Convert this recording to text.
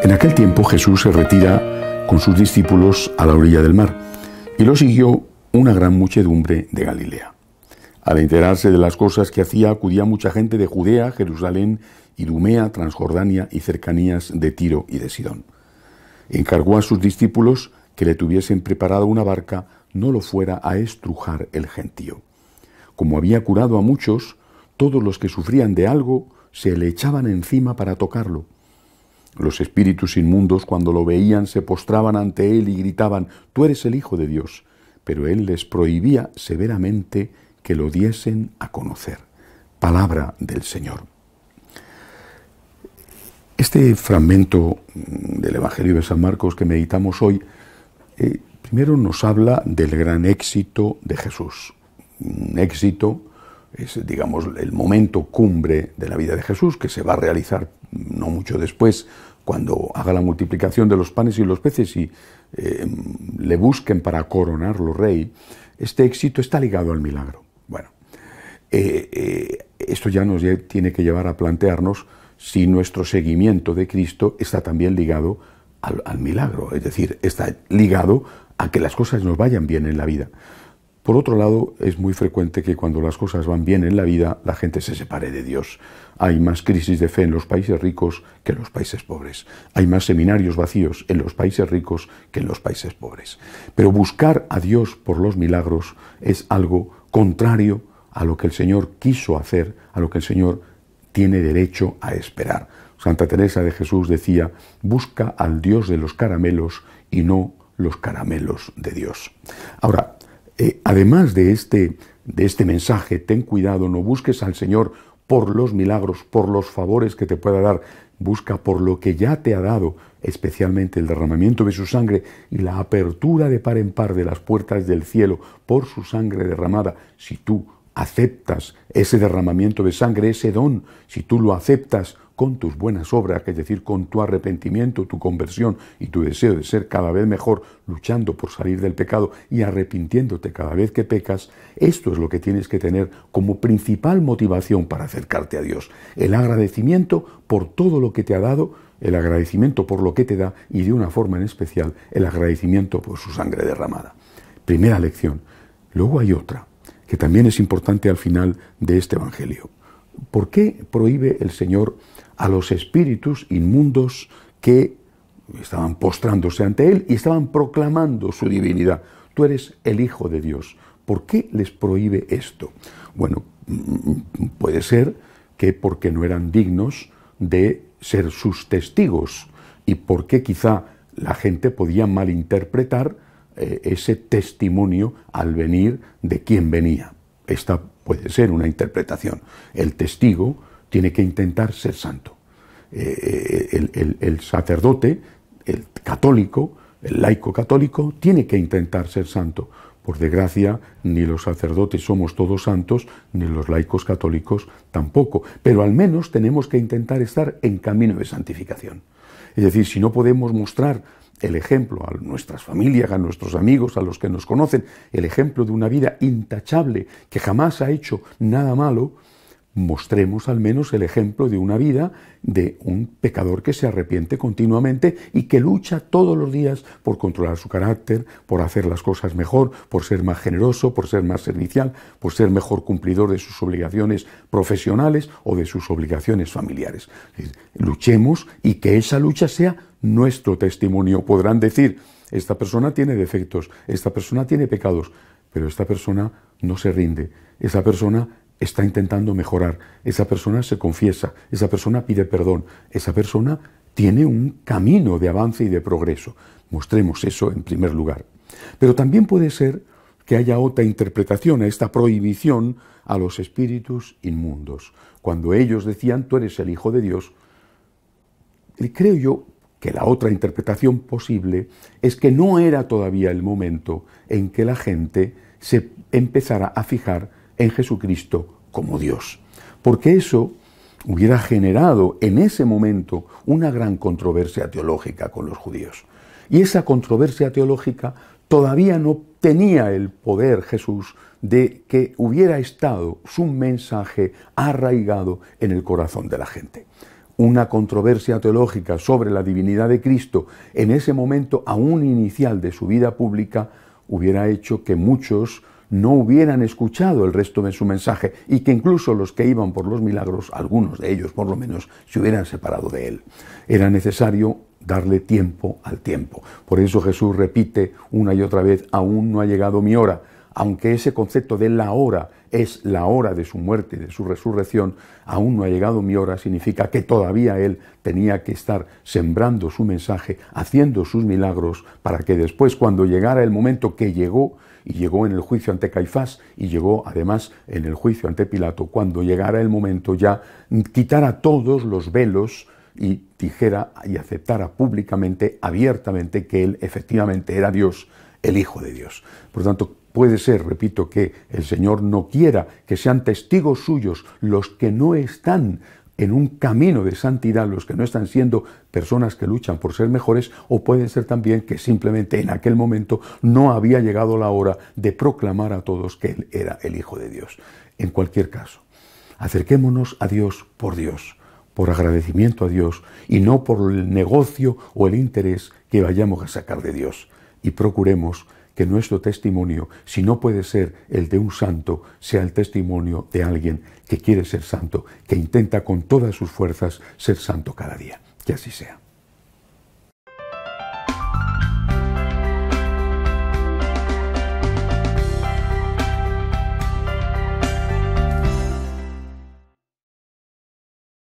En aquel tiempo Jesús se retira con sus discípulos a la orilla del mar y lo siguió una gran muchedumbre de Galilea. Al enterarse de las cosas que hacía, acudía mucha gente de Judea, Jerusalén, Idumea, Transjordania y cercanías de Tiro y de Sidón. Encargó a sus discípulos que le tuviesen preparado una barca, no lo fuera a estrujar el gentío. Como había curado a muchos, todos los que sufrían de algo se le echaban encima para tocarlo los espíritus inmundos cuando lo veían se postraban ante él y gritaban, Tú eres el Hijo de Dios. Pero él les prohibía severamente que lo diesen a conocer. Palabra del Señor. Este fragmento del Evangelio de San Marcos que meditamos hoy, eh, primero nos habla del gran éxito de Jesús. Un éxito es, digamos, el momento cumbre de la vida de Jesús, que se va a realizar no mucho después cuando haga la multiplicación de los panes y los peces y eh, le busquen para coronarlo rey, este éxito está ligado al milagro. Bueno, eh, eh, esto ya nos tiene que llevar a plantearnos si nuestro seguimiento de Cristo está también ligado al milagro, es decir, está ligado a que las cosas nos vayan bien en la vida. Por otro lado, es muy frecuente que cuando las cosas van bien en la vida, la gente se separe de Dios. Hay más crisis de fe en los países ricos que en los países pobres. Hay más seminarios vacíos en los países ricos que en los países pobres. Pero buscar a Dios por los milagros es algo contrario a lo que el Señor quiso hacer, a lo que el Señor tiene derecho a esperar. Santa Teresa de Jesús decía, busca al Dios de los caramelos y no los caramelos de Dios. Ahora, eh, además de este, de este mensaje, ten cuidado, no busques al Señor por los milagros, por los favores que te pueda dar, busca por lo que ya te ha dado, especialmente el derramamiento de su sangre y la apertura de par en par de las puertas del cielo por su sangre derramada, si tú aceptas ese derramamiento de sangre, ese don, si tú lo aceptas, con tus buenas obras, es decir, con tu arrepentimiento, tu conversión y tu deseo de ser cada vez mejor, luchando por salir del pecado y arrepintiéndote cada vez que pecas, esto es lo que tienes que tener como principal motivación para acercarte a Dios. El agradecimiento por todo lo que te ha dado, el agradecimiento por lo que te da y de una forma en especial el agradecimiento por su sangre derramada. Primera lección. Luego hay otra, que también es importante al final de este Evangelio. ¿Por qué prohíbe el Señor a los espíritus inmundos que estaban postrándose ante Él y estaban proclamando su divinidad? Tú eres el Hijo de Dios. ¿Por qué les prohíbe esto? Bueno, mm, mm, puede ser que porque no eran dignos de ser sus testigos y porque quizá la gente podía malinterpretar eh, ese testimonio al venir de quien venía. Esta puede ser una interpretación. El testigo tiene que intentar ser santo. Eh, eh, el, el, sacerdote, el católico, el laico católico, tiene que intentar ser santo. Por desgracia, ni los sacerdotes somos todos santos, ni los laicos católicos tampoco. Pero al menos tenemos que intentar estar en camino de santificación. Es decir, si no podemos mostrar el ejemplo a nuestras familias, a nuestros amigos, a los que nos conocen, el ejemplo de una vida intachable que jamás ha hecho nada malo, mostremos al menos el ejemplo de una vida de un pecador que se arrepiente continuamente y que lucha todos los días por controlar su carácter, por hacer las cosas mejor, por ser más generoso, por ser más servicial, por ser mejor cumplidor de sus obligaciones profesionales o de sus obligaciones familiares. Luchemos y que esa lucha sea nuestro testimonio. Podrán decir, esta persona tiene defectos, esta persona tiene pecados, pero esta persona no se rinde, esta persona está intentando mejorar, esa persona se confiesa, esa persona pide perdón, esa persona tiene un camino de avance y de progreso. Mostremos eso en primer lugar. Pero también puede ser que haya otra interpretación a esta prohibición a los espíritus inmundos. Cuando ellos decían, tú eres el Hijo de Dios, creo yo que la otra interpretación posible es que no era todavía el momento en que la gente se empezara a fijar en Jesucristo como Dios. Porque eso hubiera generado en ese momento una gran controversia teológica con los judíos. Y esa controversia teológica todavía no tenía el poder Jesús de que hubiera estado su mensaje arraigado en el corazón de la gente. Una controversia teológica sobre la divinidad de Cristo en ese momento aún inicial de su vida pública hubiera hecho que muchos no hubieran escuchado el resto de su mensaje y que incluso los que iban por los milagros, algunos de ellos por lo menos, se hubieran separado de él. Era necesario darle tiempo al tiempo. Por eso Jesús repite una y otra vez, aún no ha llegado mi hora. Aunque ese concepto de la hora es la hora de su muerte, de su resurrección, aún no ha llegado mi hora, significa que todavía él tenía que estar sembrando su mensaje, haciendo sus milagros, para que después, cuando llegara el momento que llegó, y llegó en el juicio ante Caifás y llegó además en el juicio ante Pilato, cuando llegara el momento ya quitara todos los velos y dijera y aceptara públicamente, abiertamente, que él efectivamente era Dios, el Hijo de Dios. Por lo tanto, puede ser, repito, que el Señor no quiera que sean testigos suyos los que no están en un camino de santidad los que no están siendo personas que luchan por ser mejores o pueden ser también que simplemente en aquel momento no había llegado la hora de proclamar a todos que Él era el Hijo de Dios. En cualquier caso, acerquémonos a Dios por Dios, por agradecimiento a Dios y no por el negocio o el interés que vayamos a sacar de Dios y procuremos que nuestro testimonio, si no puede ser el de un santo, sea el testimonio de alguien que quiere ser santo, que intenta con todas sus fuerzas ser santo cada día. Que así sea.